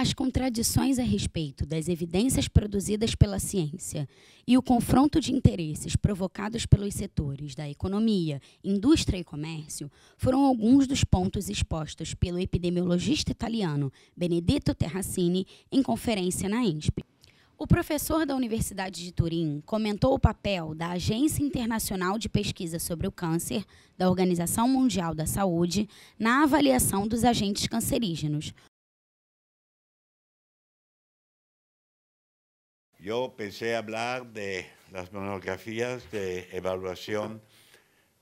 as contradições a respeito das evidências produzidas pela ciência e o confronto de interesses provocados pelos setores da economia, indústria e comércio foram alguns dos pontos expostos pelo epidemiologista italiano Benedetto Terracini em conferência na INSP. O professor da Universidade de Turim comentou o papel da Agência Internacional de Pesquisa sobre o Câncer, da Organização Mundial da Saúde, na avaliação dos agentes cancerígenos, Yo pensé hablar de las monografías de evaluación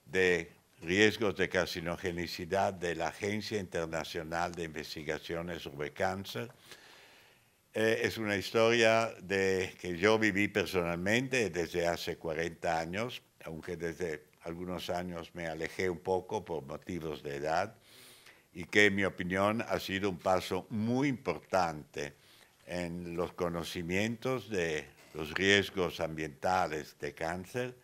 de riesgos de carcinogenicidad de la Agencia Internacional de Investigaciones sobre Cáncer. Eh, es una historia de, que yo viví personalmente desde hace 40 años, aunque desde algunos años me alejé un poco por motivos de edad, y que en mi opinión ha sido un paso muy importante en los conocimientos de los riesgos ambientales de cáncer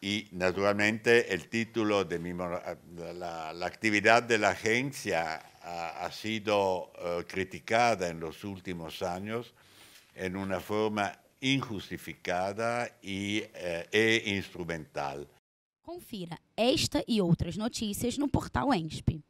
y naturalmente el título de la, la, actividad de la agencia ha, sido eh, criticada en los últimos años en una forma injustificada eh, e, instrumental. Confira esta otras noticias en no portal ENSP.